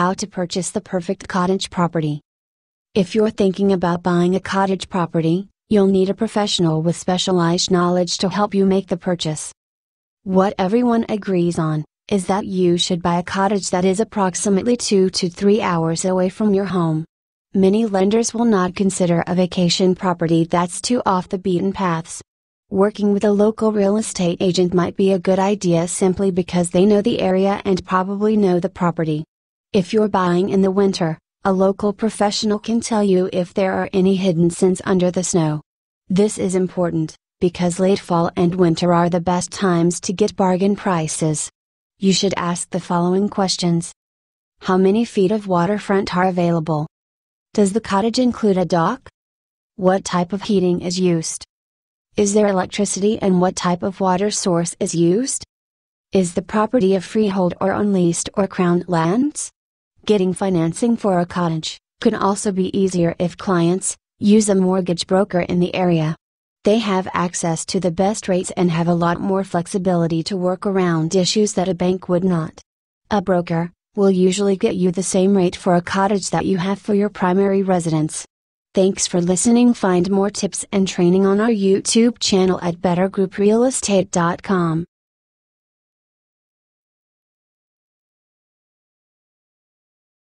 How to purchase the perfect cottage property. If you're thinking about buying a cottage property, you'll need a professional with specialized knowledge to help you make the purchase. What everyone agrees on is that you should buy a cottage that is approximately 2 to 3 hours away from your home. Many lenders will not consider a vacation property that's too off the beaten paths. Working with a local real estate agent might be a good idea simply because they know the area and probably know the property. If you're buying in the winter, a local professional can tell you if there are any hidden sins under the snow. This is important, because late fall and winter are the best times to get bargain prices. You should ask the following questions How many feet of waterfront are available? Does the cottage include a dock? What type of heating is used? Is there electricity and what type of water source is used? Is the property a freehold or on leased or crown lands? Getting financing for a cottage can also be easier if clients use a mortgage broker in the area. They have access to the best rates and have a lot more flexibility to work around issues that a bank would not. A broker will usually get you the same rate for a cottage that you have for your primary residence. Thanks for listening. Find more tips and training on our YouTube channel at bettergrouprealestate.com.